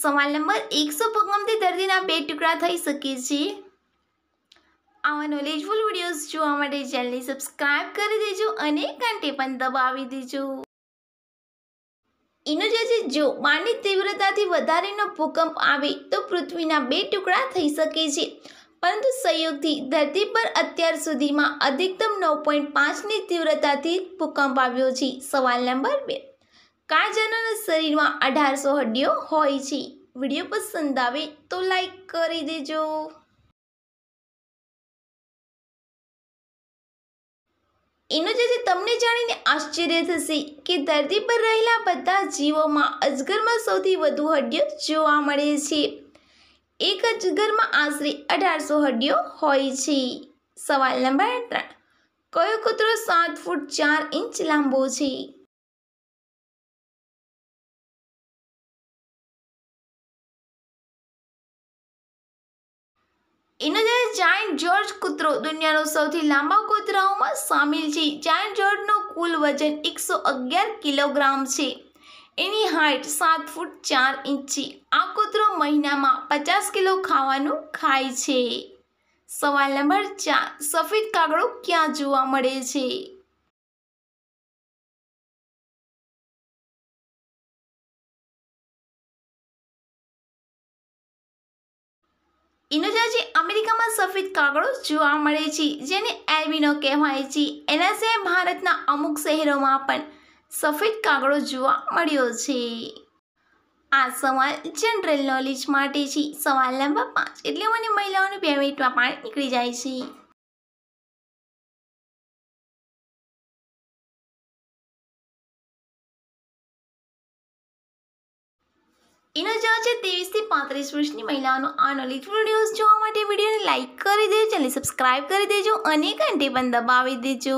સવાલ નંબર એકસો પગમથી ધરતીના બે ટુકડા થઈ શકે છે આવા નોલેજફુલ વિડીયોઝ જોવા માટે ચેનલને સબસ્ક્રાઈબ કરી દેજો અને ઘંટે પણ દબાવી દેજો એનું જે છે જો બાણની તીવ્રતાથી વધારેનો ભૂકંપ આવે તો પૃથ્વીના બે ટુકડા થઈ શકે છે પરંતુ સંયોગથી ધરતી પર અત્યાર સુધીમાં અધિકતમ નવ પોઈન્ટ પાંચની તીવ્રતાથી ભૂકંપ આવ્યો છે સવાલ નંબર બે કાળજાના શરીરમાં અઢારસો હડ્ડીઓ હોય છે વિડીયો પસંદ આવે તો લાઈક કરી દેજો એનો જેથી તમને જાણીને આશ્ચર્ય થશે કે ધરતી પર રહેલા બધા જીવોમાં અજગરમાં સૌથી વધુ હડ્ડીઓ જોવા મળે છે એક અજગરમાં આશરે અઢારસો હડ્ડીઓ હોય છે સવાલ નંબર ત્રણ કયો કૂતરો સાત ફૂટ ચાર ઇંચ લાંબો છે ઇનોદર જાયન્ટ જોર્જ કૂતરો દુનિયાનો સૌથી લાંબા કૂતરાઓમાં સામેલ છે જાયન્ટ જોર્જનો કુલ વજન એકસો અગિયાર કિલોગ્રામ છે એની હાઇટ સાત ફૂટ ચાર ઇંચ છે આ કૂતરો મહિનામાં પચાસ કિલો ખાવાનું ખાય છે સવાલ નંબર ચાર સફેદ કાગડો ક્યાં જોવા મળે છે ઇનોજાજી અમેરિકામાં સફેદ કાગળો જોવા મળે છે જેને એલ્બિનો કહેવાય છે એના સિવાય ભારતના અમુક શહેરોમાં પણ સફેદ કાગળો જોવા મળ્યો છે આ સવાલ જનરલ નોલેજ માટે છે સવાલ નંબર પાંચ એટલે મને મહિલાઓને બે મિનિટમાં પાણી નીકળી જાય છે ઇનોજા છે ત્રેવીસથી પાંત્રીસ વર્ષની મહિલાઓનો આ નોલેજફુલ ન્યૂઝ જોવા માટે વિડીયોને લાઇક કરી દેજો અને સબસ્ક્રાઈબ કરી દેજો અને ઘંટી પણ દબાવી દેજો